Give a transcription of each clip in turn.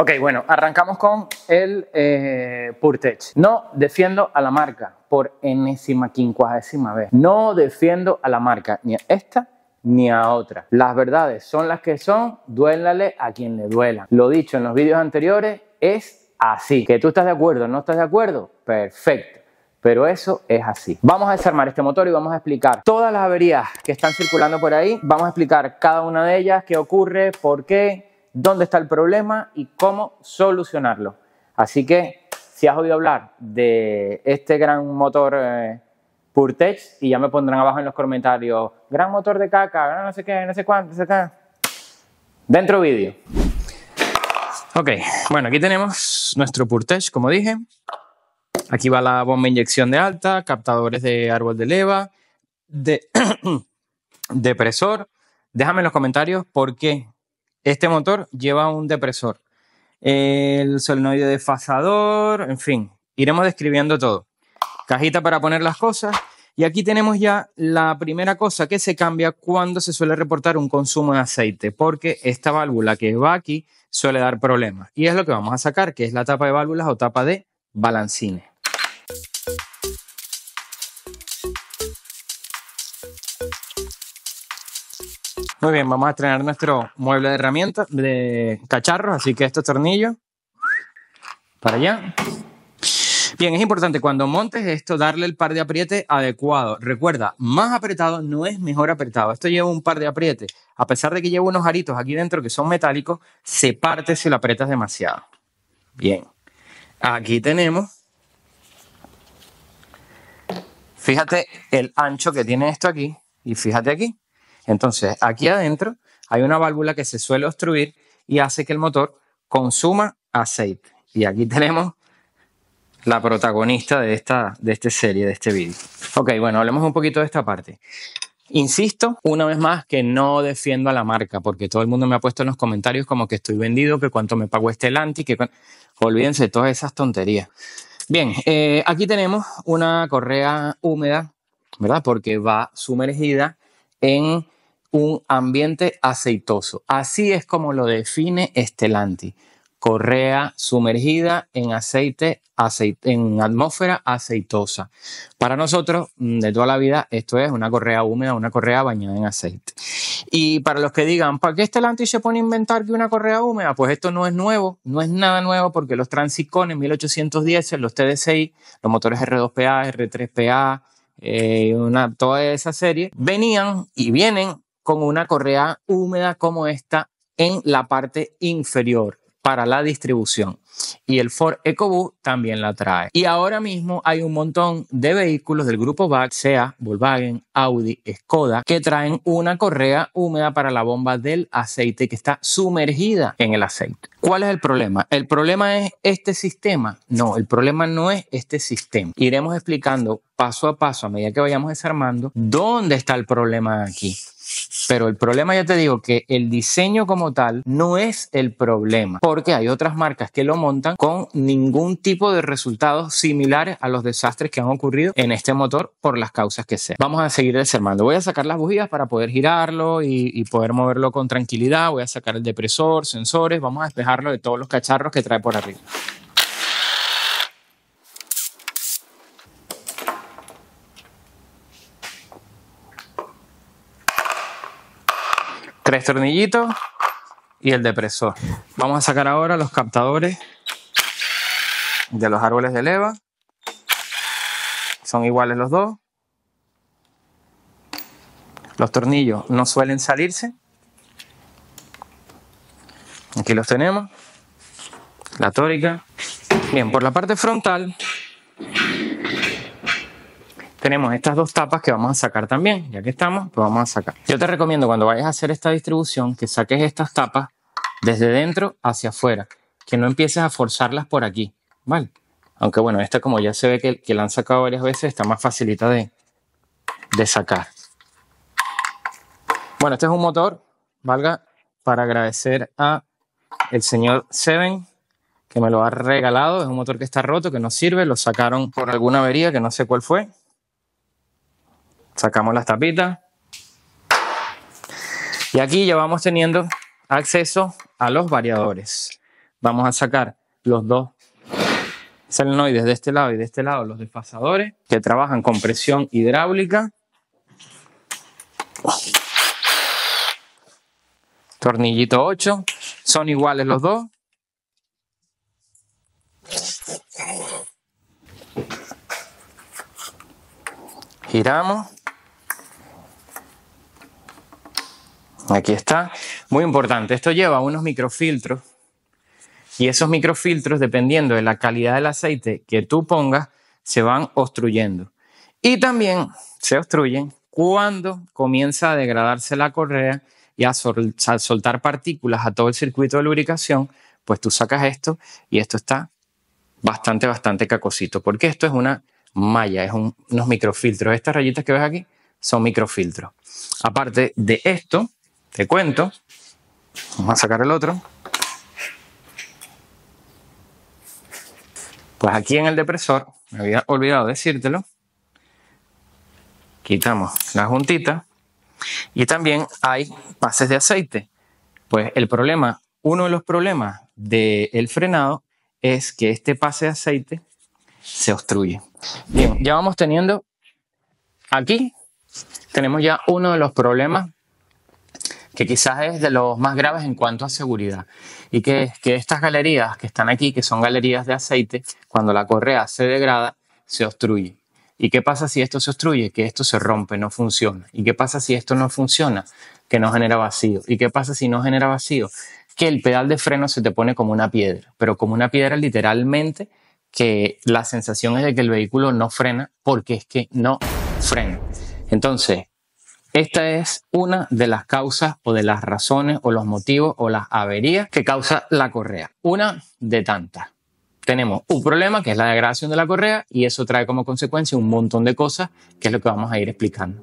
Ok, bueno, arrancamos con el eh, Purtech. No defiendo a la marca por enésima, quincuagésima vez. No defiendo a la marca, ni a esta ni a otra. Las verdades son las que son, duélale a quien le duela. Lo dicho en los vídeos anteriores es así. Que tú estás de acuerdo, no estás de acuerdo, perfecto. Pero eso es así. Vamos a desarmar este motor y vamos a explicar todas las averías que están circulando por ahí. Vamos a explicar cada una de ellas, qué ocurre, por qué, dónde está el problema y cómo solucionarlo. Así que si has oído hablar de este gran motor eh, PURTECH y ya me pondrán abajo en los comentarios, gran motor de caca, no sé qué, no sé cuánto, no sé qué. Dentro vídeo. Ok, bueno, aquí tenemos nuestro PURTECH, como dije. Aquí va la bomba inyección de alta, captadores de árbol de leva, depresor. Déjame en los comentarios por qué este motor lleva un depresor, el solenoide desfasador, en fin, iremos describiendo todo. Cajita para poner las cosas. Y aquí tenemos ya la primera cosa que se cambia cuando se suele reportar un consumo de aceite, porque esta válvula que va aquí suele dar problemas. Y es lo que vamos a sacar, que es la tapa de válvulas o tapa de balancines. Muy bien, vamos a estrenar nuestro mueble de herramientas, de cacharros, así que estos tornillos para allá. Bien, es importante cuando montes esto darle el par de apriete adecuado. Recuerda, más apretado no es mejor apretado. Esto lleva un par de apriete. A pesar de que lleva unos aritos aquí dentro que son metálicos, se parte si lo aprietas demasiado. Bien, aquí tenemos. Fíjate el ancho que tiene esto aquí y fíjate aquí. Entonces, aquí adentro hay una válvula que se suele obstruir y hace que el motor consuma aceite. Y aquí tenemos la protagonista de esta, de este serie, de este vídeo. Ok, bueno, hablemos un poquito de esta parte. Insisto, una vez más, que no defiendo a la marca, porque todo el mundo me ha puesto en los comentarios como que estoy vendido, que cuánto me pagó este Lanti, que... Olvídense de todas esas tonterías. Bien, eh, aquí tenemos una correa húmeda, ¿verdad? Porque va sumergida en un ambiente aceitoso. Así es como lo define Estelanti. Correa sumergida en aceite, aceite, en atmósfera aceitosa. Para nosotros, mm, de toda la vida, esto es una correa húmeda, una correa bañada en aceite. Y para los que digan, ¿para qué Estelanti se pone a inventar que una correa húmeda? Pues esto no es nuevo, no es nada nuevo, porque los Transicones 1810, los TDCI, los motores R2PA, R3PA, eh, toda esa serie, venían y vienen con una correa húmeda como esta en la parte inferior para la distribución. Y el Ford EcoBoost también la trae. Y ahora mismo hay un montón de vehículos del grupo VAC, sea Volkswagen, Audi, Skoda, que traen una correa húmeda para la bomba del aceite que está sumergida en el aceite. ¿Cuál es el problema? ¿El problema es este sistema? No, el problema no es este sistema. Iremos explicando paso a paso a medida que vayamos desarmando dónde está el problema aquí. Pero el problema, ya te digo, que el diseño como tal no es el problema, porque hay otras marcas que lo montan con ningún tipo de resultados similares a los desastres que han ocurrido en este motor por las causas que sean. Vamos a seguir desarmando. Voy a sacar las bujías para poder girarlo y, y poder moverlo con tranquilidad. Voy a sacar el depresor, sensores. Vamos a despejarlo de todos los cacharros que trae por arriba. tres tornillitos y el depresor. Vamos a sacar ahora los captadores de los árboles de leva. Son iguales los dos. Los tornillos no suelen salirse. Aquí los tenemos. La tórica. Bien, por la parte frontal tenemos estas dos tapas que vamos a sacar también. Ya que estamos, pues vamos a sacar. Yo te recomiendo cuando vayas a hacer esta distribución que saques estas tapas desde dentro hacia afuera, que no empieces a forzarlas por aquí, ¿vale? Aunque bueno, esta como ya se ve que, que la han sacado varias veces, está más facilita de, sacar. Bueno, este es un motor, valga, para agradecer a el señor Seven que me lo ha regalado. Es un motor que está roto, que no sirve, lo sacaron por alguna avería que no sé cuál fue. Sacamos las tapitas. Y aquí ya vamos teniendo acceso a los variadores. Vamos a sacar los dos solenoides de este lado y de este lado, los desfasadores, que trabajan con presión hidráulica. Tornillito 8. Son iguales los dos. Giramos. Aquí está. Muy importante. Esto lleva unos microfiltros y esos microfiltros, dependiendo de la calidad del aceite que tú pongas, se van obstruyendo. Y también se obstruyen cuando comienza a degradarse la correa y a, soltar partículas a todo el circuito de lubricación, pues tú sacas esto y esto está bastante, bastante cacosito, porque esto es una malla, es unos microfiltros. Estas rayitas que ves aquí son microfiltros. Aparte de esto, te cuento. Vamos a sacar el otro. Pues aquí en el depresor, me había olvidado decírtelo, quitamos la juntita y también hay pases de aceite. Pues el problema, uno de los problemas del frenado es que este pase de aceite se obstruye. Bien, ya vamos teniendo aquí, tenemos ya uno de los problemas que quizás es de los más graves en cuanto a seguridad. Y que estas galerías que están aquí, que son galerías de aceite, cuando la correa se degrada, se obstruye. ¿Y qué pasa si esto se obstruye? Que esto se rompe, no funciona. ¿Y qué pasa si esto no funciona? Que no genera vacío. ¿Y qué pasa si no genera vacío? Que el pedal de freno se te pone como una piedra, pero como una piedra literalmente que la sensación es de que el vehículo no frena porque es que no frena. Entonces, esta es una de las causas o de las razones o los motivos o las averías que causa la correa. Una de tantas. Tenemos un problema que es la degradación de la correa y eso trae como consecuencia un montón de cosas que es lo que vamos a ir explicando.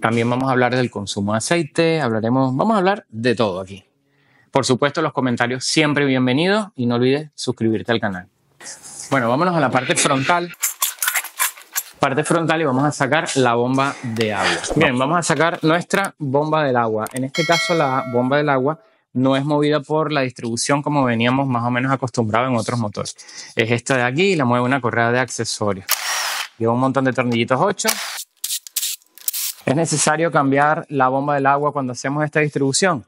También vamos a hablar del consumo de aceite, hablaremos, vamos a hablar de todo aquí. Por supuesto, los comentarios siempre bienvenidos y no olvides suscribirte al canal. Bueno, vámonos a la parte frontal parte frontal y vamos a sacar la bomba de agua. Bien, vamos a sacar nuestra bomba del agua. En este caso la bomba del agua no es movida por la distribución como veníamos más o menos acostumbrados en otros motores. Es esta de aquí y la mueve una correa de accesorios. Lleva un montón de tornillitos 8. ¿Es necesario cambiar la bomba del agua cuando hacemos esta distribución?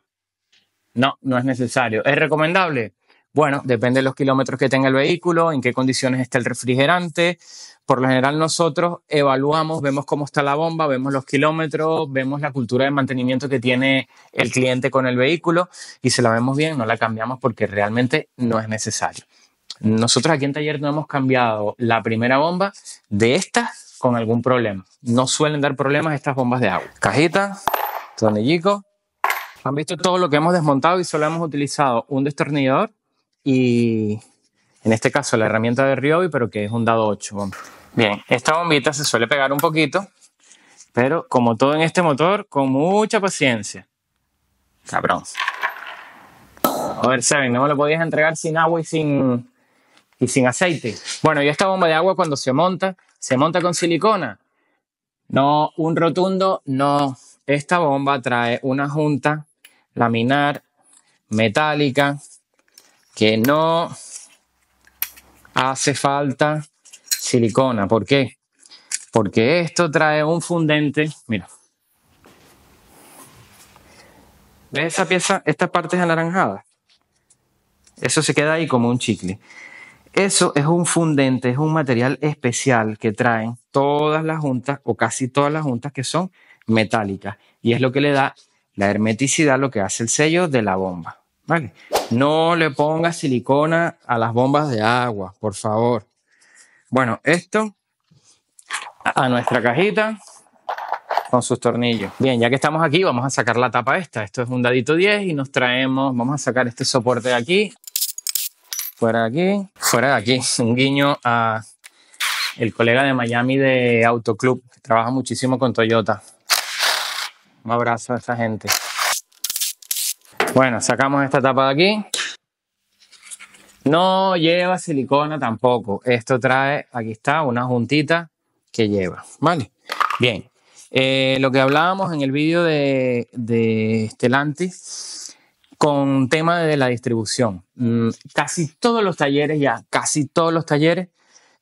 No, no es necesario. ¿Es recomendable? Bueno, depende de los kilómetros que tenga el vehículo, en qué condiciones está el refrigerante. Por lo general nosotros evaluamos, vemos cómo está la bomba, vemos los kilómetros, vemos la cultura de mantenimiento que tiene el cliente con el vehículo y se la vemos bien, no la cambiamos porque realmente no es necesario. Nosotros aquí en taller no hemos cambiado la primera bomba de esta con algún problema. No suelen dar problemas estas bombas de agua. Cajita, tornillico. Han visto todo lo que hemos desmontado y solo hemos utilizado un destornillador y en este caso la herramienta de Ryobi, pero que es un dado 8. Bien, esta bombita se suele pegar un poquito, pero como todo en este motor, con mucha paciencia. Cabrón. A ver, Seven, no me lo podías entregar sin agua y y sin aceite. Bueno, y esta bomba de agua cuando se monta, se monta con silicona. No, un rotundo, no. Esta bomba trae una junta laminar metálica que no hace falta silicona. ¿Por qué? Porque esto trae un fundente. Mira. ¿Ves esa pieza? parte es anaranjada, Eso se queda ahí como un chicle. Eso es un fundente, es un material especial que traen todas las juntas o casi todas las juntas que son metálicas. Y es lo que le da la hermeticidad, lo que hace el sello de la bomba. ¿Vale? No le ponga silicona a las bombas de agua, por favor. Bueno, esto a nuestra cajita con sus tornillos. Bien, ya que estamos aquí, vamos a sacar la tapa esta. Esto es un dadito 10 y nos traemos, vamos a sacar este soporte de aquí, fuera de aquí, fuera de aquí. Un guiño a el colega de Miami de Autoclub, que trabaja muchísimo con Toyota. Un abrazo a esta gente. Bueno, sacamos esta tapa de aquí. No lleva silicona tampoco. Esto trae, aquí está, una juntita que lleva. Vale. Bien. Eh, lo que hablábamos en el vídeo de, de Stellantis con tema de la distribución. Mm, casi todos los talleres ya, casi todos los talleres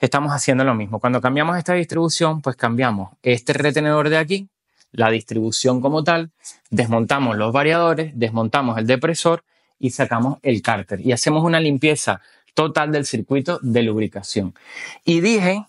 estamos haciendo lo mismo. Cuando cambiamos esta distribución, pues cambiamos este retenedor de aquí la distribución como tal, desmontamos los variadores, desmontamos el depresor y sacamos el cárter y hacemos una limpieza total del circuito de lubricación. Y dije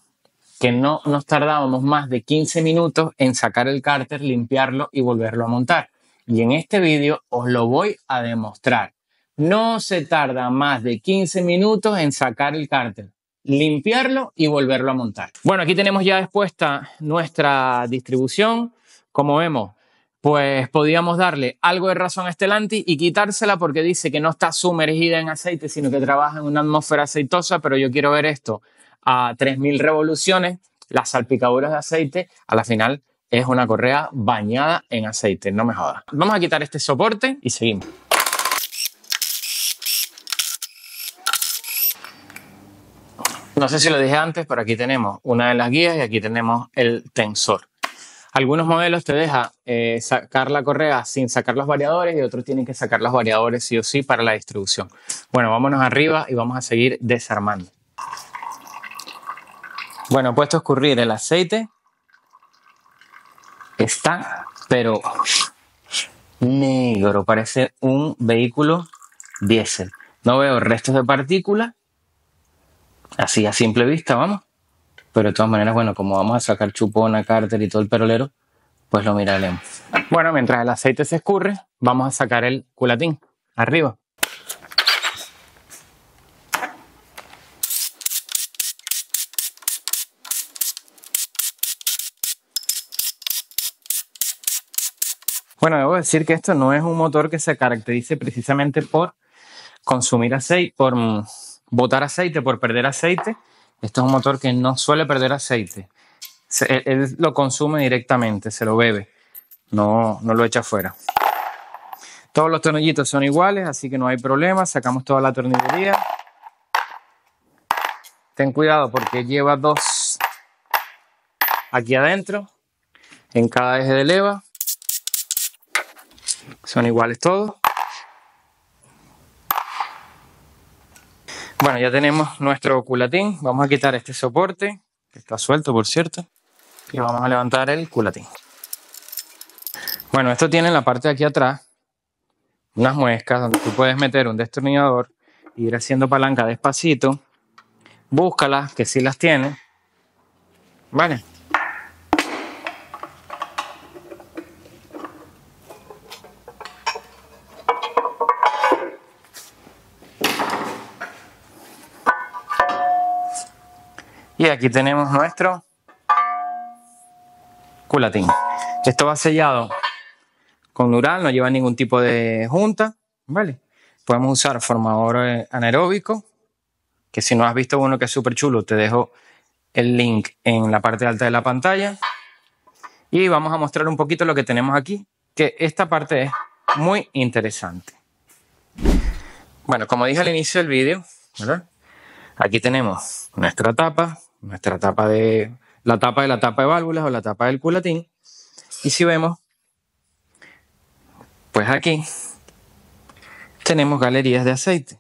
que no nos tardábamos más de 15 minutos en sacar el cárter, limpiarlo y volverlo a montar. Y en este vídeo os lo voy a demostrar. No se tarda más de 15 minutos en sacar el cárter, limpiarlo y volverlo a montar. Bueno, aquí tenemos ya expuesta nuestra distribución como vemos, pues podíamos darle algo de razón a este Stellantis y quitársela porque dice que no está sumergida en aceite, sino que trabaja en una atmósfera aceitosa, pero yo quiero ver esto a 3.000 revoluciones, las salpicaduras de aceite, a la final es una correa bañada en aceite, no me jodas. Vamos a quitar este soporte y seguimos. No sé si lo dije antes, pero aquí tenemos una de las guías y aquí tenemos el tensor algunos modelos te deja eh, sacar la correa sin sacar los variadores y otros tienen que sacar los variadores sí o sí para la distribución. Bueno, vámonos arriba y vamos a seguir desarmando. Bueno, puesto a escurrir el aceite. Está, pero negro, parece un vehículo diésel. No veo restos de partícula Así a simple vista, vamos. Pero de todas maneras, bueno, como vamos a sacar chupona, cárter y todo el perolero, pues lo miraremos. Bueno, mientras el aceite se escurre, vamos a sacar el culatín. Arriba. Bueno, debo decir que esto no es un motor que se caracterice precisamente por consumir aceite, por botar aceite, por perder aceite este es un motor que no suele perder aceite. él, lo consume directamente, se lo bebe, no, no lo echa afuera. Todos los tornillitos son iguales, así que no hay problema. Sacamos toda la tornillería. Ten cuidado porque lleva dos aquí adentro, en cada eje de leva. Son iguales todos. Bueno, ya tenemos nuestro culatín. Vamos a quitar este soporte, que está suelto, por cierto. Y vamos a levantar el culatín. Bueno, esto tiene en la parte de aquí atrás unas muescas donde tú puedes meter un destornillador, ir haciendo palanca despacito. Búscalas, que si las tiene. Vale, Y aquí tenemos nuestro culatín. Esto va sellado con dural, no lleva ningún tipo de junta, ¿vale? Podemos usar formador anaeróbico, que si no has visto uno que es súper chulo, te dejo el link en la parte alta de la pantalla. Y vamos a mostrar un poquito lo que tenemos aquí, que esta parte es muy interesante. Bueno, como dije al inicio del vídeo, Aquí tenemos nuestra tapa, nuestra tapa de la tapa de la tapa de válvulas o la tapa del culatín. Y si vemos, pues aquí tenemos galerías de aceite.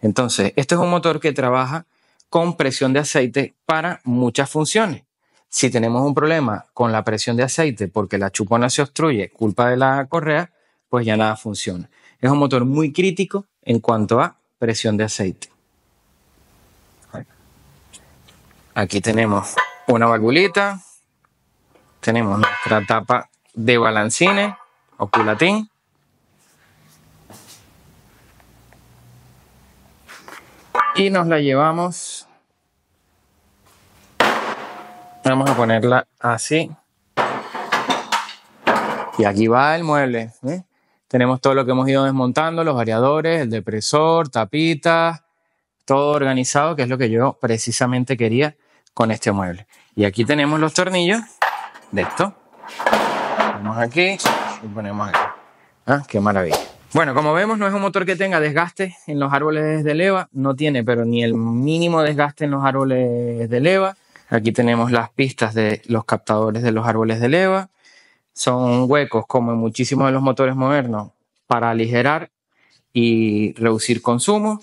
Entonces, este es un motor que trabaja con presión de aceite para muchas funciones. Si tenemos un problema con la presión de aceite porque la chupona se obstruye, culpa de la correa, pues ya nada funciona. Es un motor muy crítico en cuanto a presión de aceite. Aquí tenemos una vaculita, tenemos nuestra tapa de balancine o culatín. Y nos la llevamos. Vamos a ponerla así. Y aquí va el mueble. ¿eh? Tenemos todo lo que hemos ido desmontando, los variadores, el depresor, tapitas, todo organizado, que es lo que yo precisamente quería con este mueble. Y aquí tenemos los tornillos de esto. Ponemos aquí y ponemos aquí. Ah, qué maravilla. Bueno, como vemos, no es un motor que tenga desgaste en los árboles de leva, no tiene, pero ni el mínimo desgaste en los árboles de leva. Aquí tenemos las pistas de los captadores de los árboles de leva. Son huecos, como en muchísimos de los motores modernos, para aligerar y reducir consumo.